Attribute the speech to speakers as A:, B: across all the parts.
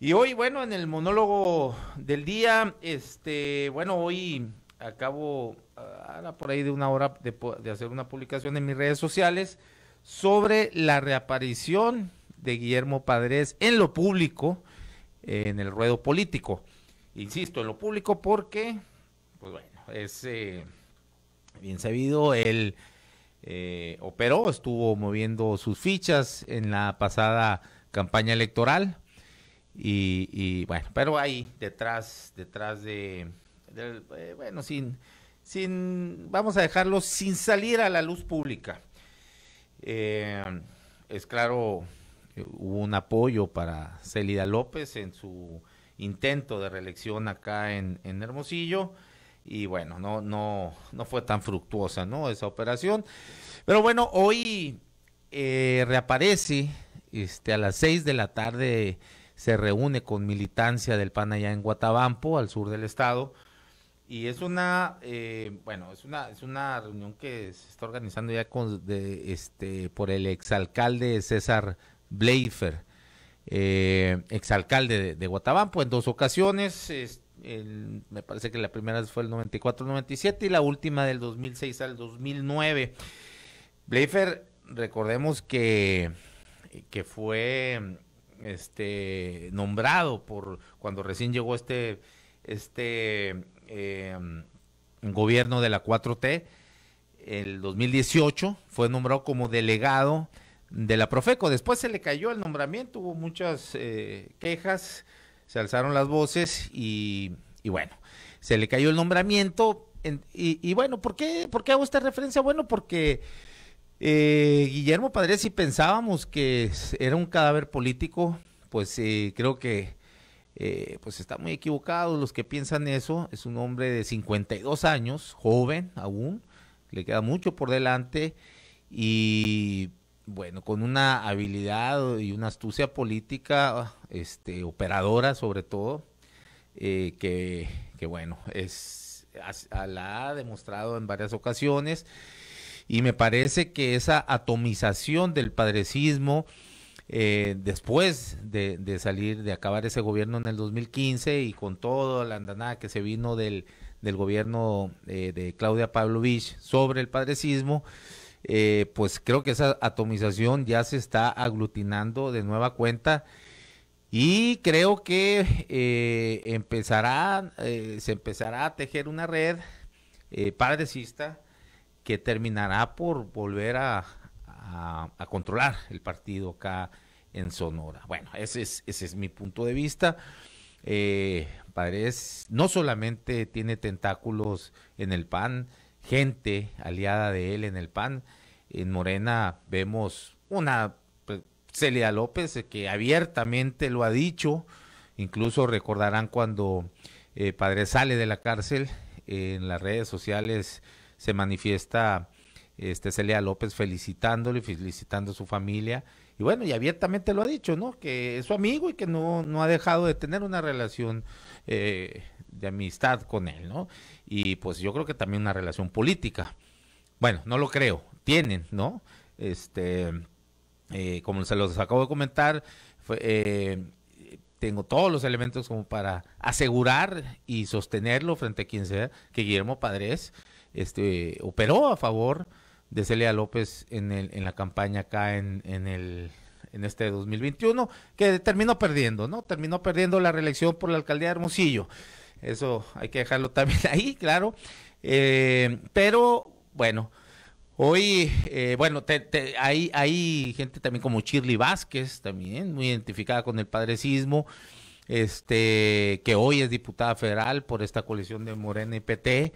A: Y hoy, bueno, en el monólogo del día, este, bueno, hoy acabo ah, ahora por ahí de una hora de, hacer una publicación en mis redes sociales sobre la reaparición de Guillermo Padres en lo público, en el ruedo político. Insisto, en lo público porque, pues bueno, es eh, bien sabido, él eh, operó, estuvo moviendo sus fichas en la pasada campaña electoral. Y, y bueno, pero ahí detrás, detrás de, eh, bueno, sin, sin, vamos a dejarlo sin salir a la luz pública. Eh, es claro, hubo un apoyo para Celida López en su intento de reelección acá en, en Hermosillo y bueno, no, no, no fue tan fructuosa, ¿no? Esa operación. Pero bueno, hoy eh, reaparece este, a las 6 de la tarde se reúne con militancia del PAN allá en Guatabampo, al sur del estado. Y es una, eh, bueno, es una, es una reunión que se está organizando ya con, este, por el exalcalde César Bleifer, eh, exalcalde de, Guatabampo en dos ocasiones. me parece que la primera fue el 94-97 y la última del 2006 al 2009. Bleifer, recordemos que que fue este nombrado por cuando recién llegó este este em, gobierno de la 4T el 2018 fue nombrado como delegado de la Profeco después se le cayó el nombramiento hubo muchas eh, quejas se alzaron las voces y, y, bueno se le cayó el nombramiento y, y, bueno ¿por qué por qué hago esta referencia bueno porque eh, Guillermo Padre, si pensábamos que era un cadáver político, pues eh, creo que eh, pues está muy equivocado los que piensan eso. Es un hombre de 52 años, joven aún, le queda mucho por delante y bueno, con una habilidad y una astucia política, este, operadora sobre todo, eh, que, bueno, es, la ha demostrado en varias ocasiones. Y me parece que esa atomización del padrecismo, eh, después de, salir, de acabar ese gobierno en el 2015 y con toda la andanada que se vino del, gobierno eh, de Claudia Pavlovich sobre el padrecismo, eh, pues creo que esa atomización ya se está aglutinando de nueva cuenta y creo que empezará, se empezará a tejer una red padrecista que terminará por volver a, controlar el partido acá en Sonora. Bueno, ese es, ese es mi punto de vista. Eh, Padres no solamente tiene tentáculos en el PAN, gente aliada de él en el PAN. En Morena vemos una pues, Celia López eh, que abiertamente lo ha dicho. Incluso recordarán cuando eh, Padres sale de la cárcel en las redes sociales se manifiesta este Celia López felicitándolo y felicitando a su familia. Y bueno, y abiertamente lo ha dicho, ¿no? Que es su amigo y que no, no ha dejado de tener una relación eh, de amistad con él, ¿no? Y pues yo creo que también una relación política. Bueno, no lo creo, tienen, ¿no? Este, eh, como se los acabo de comentar, eh, tengo todos los elementos como para asegurar y sostenerlo frente a quien sea que Guillermo Padres este, operó a favor de Celia López en, la campaña acá en, el, en este 2021, que terminó perdiendo, ¿no? Terminó perdiendo la reelección por la alcaldía de Hermosillo. Eso hay que dejarlo también ahí, claro. Eh, pero bueno, hoy, eh, bueno, te, hay, gente también como Shirley Vázquez, también muy identificada con el padrecismo, este, que hoy es diputada federal por esta coalición de Morena y PT.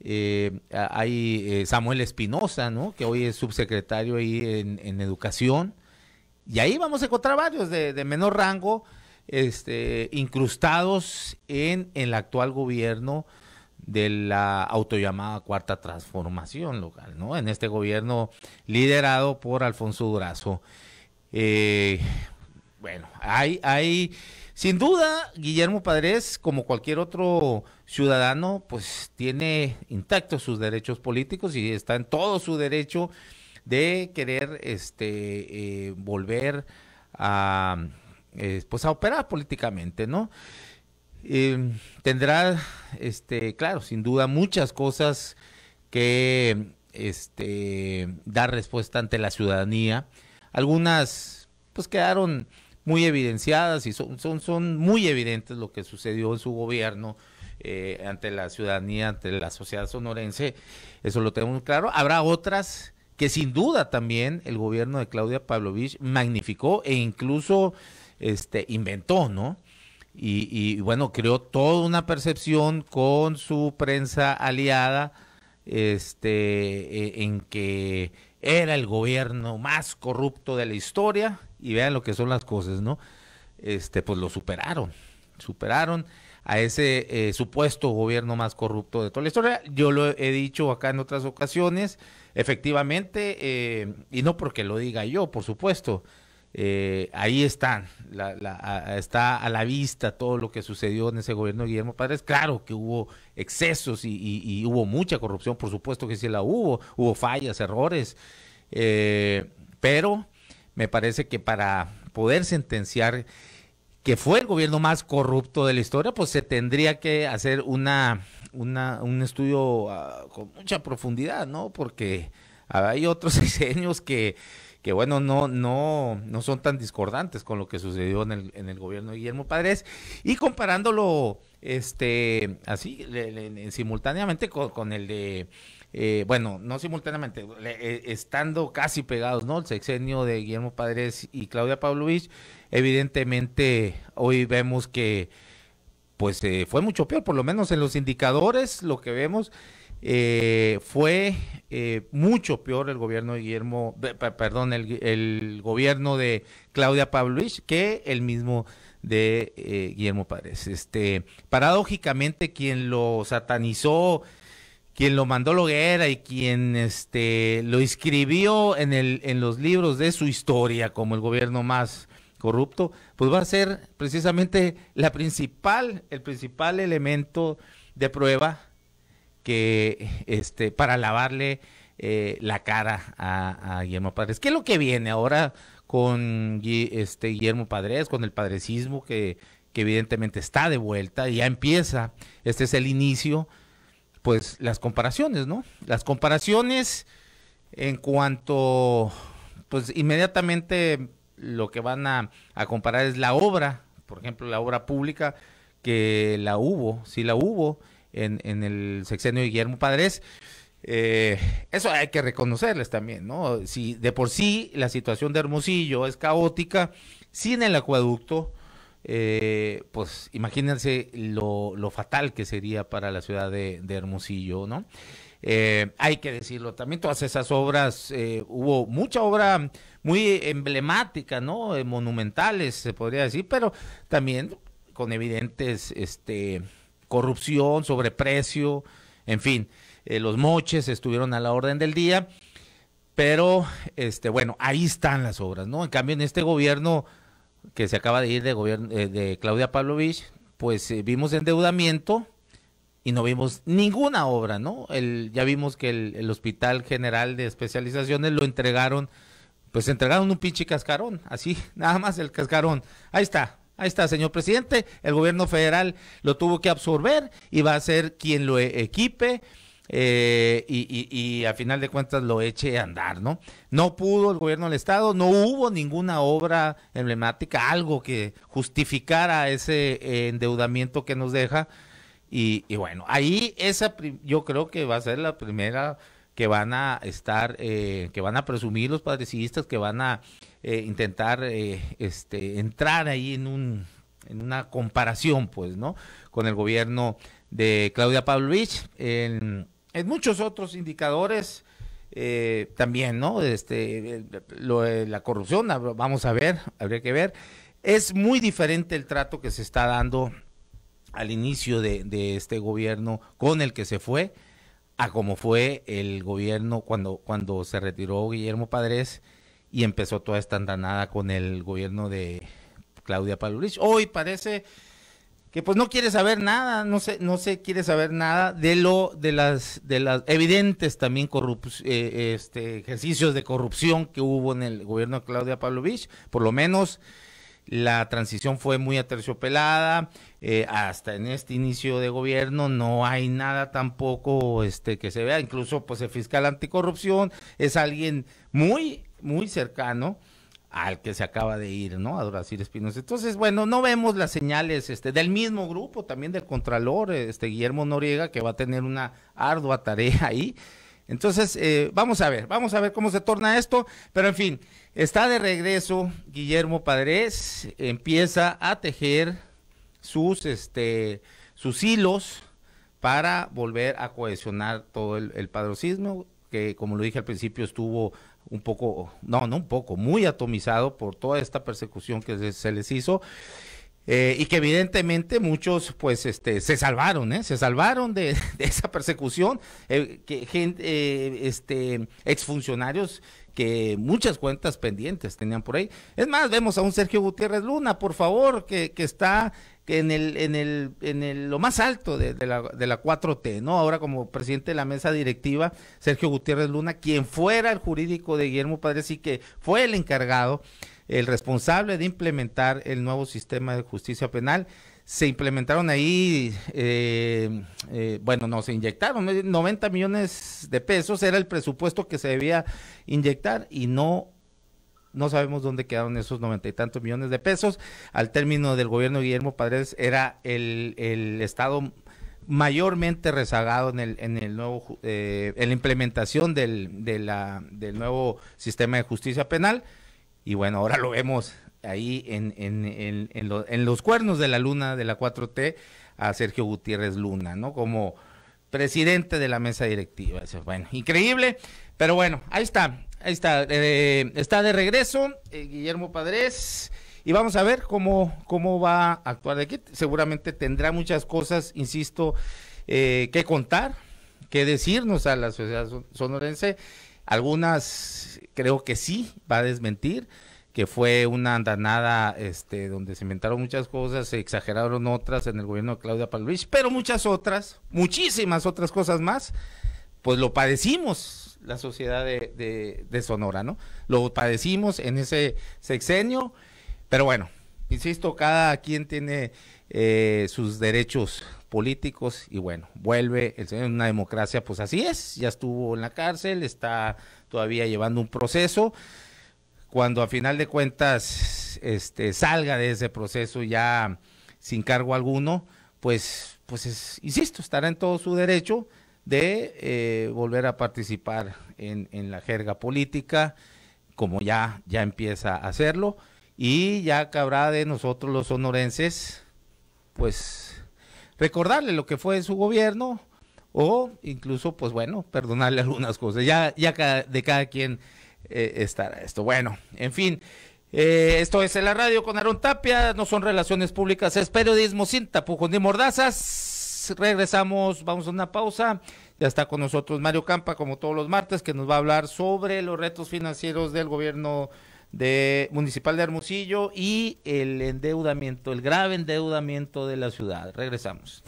A: Eh, hay eh, Samuel Espinosa, ¿no? Que hoy es subsecretario ahí en, educación. Y ahí vamos a encontrar varios de, menor rango, este, incrustados en, el actual gobierno de la autollamada cuarta transformación local, ¿no? En este gobierno liderado por Alfonso Durazo. Eh, bueno, hay, hay sin duda, Guillermo Padres, como cualquier otro ciudadano, pues tiene intactos sus derechos políticos y está en todo su derecho de querer este, eh, volver a, eh, pues a operar políticamente, ¿no? Em, tendrá, este, claro, sin duda muchas cosas que este, dar respuesta ante la ciudadanía. Algunas, pues quedaron muy evidenciadas y son, son, son muy evidentes lo que sucedió en su gobierno eh, ante la ciudadanía, ante la sociedad sonorense, eso lo tenemos claro. Habrá otras que sin duda también el gobierno de Claudia Pavlovich magnificó e incluso este, inventó, ¿no? Y, y bueno, creó toda una percepción con su prensa aliada este, e, en que era el gobierno más corrupto de la historia y vean lo que son las cosas, ¿no? Este, pues lo superaron, superaron a ese eh, supuesto gobierno más corrupto de toda la historia. Yo lo he dicho acá en otras ocasiones, efectivamente, eh, y no porque lo diga yo, por supuesto, eh, ahí está, está a la vista todo lo que sucedió en ese gobierno de Guillermo Padres. Claro que hubo excesos y, y hubo mucha corrupción, por supuesto que sí la hubo, hubo fallas, errores, pero me parece que para poder sentenciar que fue el gobierno más corrupto de la historia, pues se tendría que hacer una, un estudio ah, con mucha profundidad, ¿no? Porque hay otros diseños que, que bueno, no, no, no son tan discordantes con lo que sucedió en el, en el gobierno de Guillermo Padres. Y comparándolo este, así, simultáneamente con el de eh, bueno, no simultáneamente, eh, estando casi pegados, ¿no? El sexenio de Guillermo Padres y Claudia Pavlovich, evidentemente hoy vemos que pues eh, fue mucho peor, por lo menos en los indicadores lo que vemos fue mucho peor el gobierno de Guillermo, perdón, el, el gobierno de Claudia Pavlovich que el mismo de Guillermo Padres. Este, paradójicamente quien lo satanizó quien lo mandó Loguera y quien este, lo escribió en, el, en los libros de su historia como el gobierno más corrupto, pues va a ser precisamente la principal, el principal elemento de prueba que este, para lavarle eh, la cara a, a, Guillermo Padres. ¿Qué es lo que viene ahora con este, Guillermo Padres, con el padrecismo que, que evidentemente está de vuelta y ya empieza? Este es el inicio pues las comparaciones, ¿no? Las comparaciones en cuanto, pues inmediatamente lo que van a, comparar es la obra, por ejemplo, la obra pública que la hubo, sí la hubo en, en el sexenio de Guillermo Padres. Eh, eso hay que reconocerles también, ¿no? Si de por sí la situación de Hermosillo es caótica, sin el acueducto, eh, pues imagínense lo, fatal que sería para la ciudad de, Hermosillo, ¿no? Eh, hay que decirlo, también todas esas obras, eh, hubo mucha obra muy emblemática, ¿no? monumentales, se podría decir, pero también con evidentes este, corrupción, sobreprecio, en fin, los moches estuvieron a la orden del día, pero, este, bueno, ahí están las obras, ¿no? En cambio, en este gobierno que se acaba de ir de eh, de Claudia Pavlovich, pues eh, vimos endeudamiento y no vimos ninguna obra, ¿no? El, ya vimos que el, el, Hospital General de Especializaciones lo entregaron, pues entregaron un pinche cascarón, así, nada más el cascarón. Ahí está, ahí está, señor presidente, el gobierno federal lo tuvo que absorber y va a ser quien lo e-, equipe, eh, y, y, a final de cuentas lo eche a andar, ¿no? No pudo el gobierno del Estado, no hubo ninguna obra emblemática, algo que justificara ese eh, endeudamiento que nos deja. Y, bueno, ahí esa yo creo que va a ser la primera que van a estar, eh, que van a presumir los padrecistas, que van a intentar este, entrar ahí en, un, en una comparación, pues, ¿no? Con el gobierno de Claudia Pavlovich. En, en muchos otros indicadores eh, también, ¿no? Este, lo la corrupción, vamos a ver, habría que ver. Es muy diferente el trato que se está dando al inicio de, este gobierno con el que se fue a como fue el gobierno cuando, cuando se retiró Guillermo Padres y empezó toda esta andanada con el gobierno de Claudia Palurich. Hoy parece que pues no quiere saber nada, no se, no quiere saber nada de lo, de las, de las evidentes también eh, este, ejercicios de corrupción que hubo en el gobierno de Claudia Pavlovich, por lo menos la transición fue muy aterciopelada, eh, hasta en este inicio de gobierno no hay nada tampoco este, que se vea, incluso pues el fiscal anticorrupción es alguien muy, muy cercano al que se acaba de ir, ¿no? A Doracir Espinosa. Entonces, bueno, no vemos las señales este, del mismo grupo, también del Contralor, este Guillermo Noriega, que va a tener una ardua tarea ahí. Entonces, eh, vamos a ver, vamos a ver cómo se torna esto, pero en fin, está de regreso Guillermo Padres, empieza a tejer sus, este, sus hilos para volver a cohesionar todo el, el padrocismo, que como lo dije al principio estuvo un poco, no, no un poco, muy atomizado por toda esta persecución que se, les hizo. Eh, y que evidentemente muchos pues este se salvaron ¿eh? se salvaron de, esa persecución eh, que gente este exfuncionarios que muchas cuentas pendientes tenían por ahí. Es más, vemos a un Sergio Gutiérrez Luna, por favor, que, que está en el, en el, en el, lo más alto de, la, de la 4T, ¿no? Ahora como presidente de la mesa directiva, Sergio Gutiérrez Luna, quien fuera el jurídico de Guillermo Padres y que fue el encargado, el responsable de implementar el nuevo sistema de justicia penal. Se implementaron ahí, eh, eh, bueno, no, se inyectaron 90 millones de pesos, era el presupuesto que se debía inyectar y no no sabemos dónde quedaron esos noventa y tantos millones de pesos. Al término del gobierno Guillermo Padres era el, Estado mayormente rezagado en el, en el nuevo eh, en la implementación del, de la, del nuevo sistema de justicia penal y bueno ahora lo vemos ahí en, en, en, los cuernos de la luna de la 4T a Sergio Gutiérrez Luna no como presidente de la mesa directiva. Eso, bueno, increíble, pero bueno, ahí está, ahí está, eh, está de regreso eh, Guillermo Padres y vamos a ver cómo, cómo va a actuar de aquí. Seguramente tendrá muchas cosas, insisto, eh, que contar, que decirnos a la sociedad sonorense. Algunas creo que sí va a desmentir, que fue una andanada este, donde se inventaron muchas cosas, se exageraron otras en el gobierno de Claudia Palvich, pero muchas otras, muchísimas otras cosas más, pues lo padecimos la sociedad de, Sonora, ¿no? Lo padecimos en ese sexenio, pero bueno, insisto, cada quien tiene eh, sus derechos políticos y bueno, vuelve el señor una democracia, pues así es, ya estuvo en la cárcel, está todavía llevando un proceso cuando a final de cuentas este, salga de ese proceso ya sin cargo alguno, pues, pues insisto, estará en todo su derecho de eh, volver a participar en, la jerga política, como ya, ya empieza a hacerlo, y ya cabrá de nosotros los sonorenses, pues recordarle lo que fue su gobierno, o incluso, pues bueno, perdonarle algunas cosas, ya, ya de cada quien estar eh, estará esto. Bueno, en fin. Eh, esto es la radio con Aaron Tapia, no son relaciones públicas, es periodismo sin tapujos ni mordazas. Regresamos, vamos a una pausa. Ya está con nosotros Mario Campa, como todos los martes, que nos va a hablar sobre los retos financieros del gobierno de, municipal de Hermosillo y el endeudamiento, el grave endeudamiento de la ciudad. Regresamos.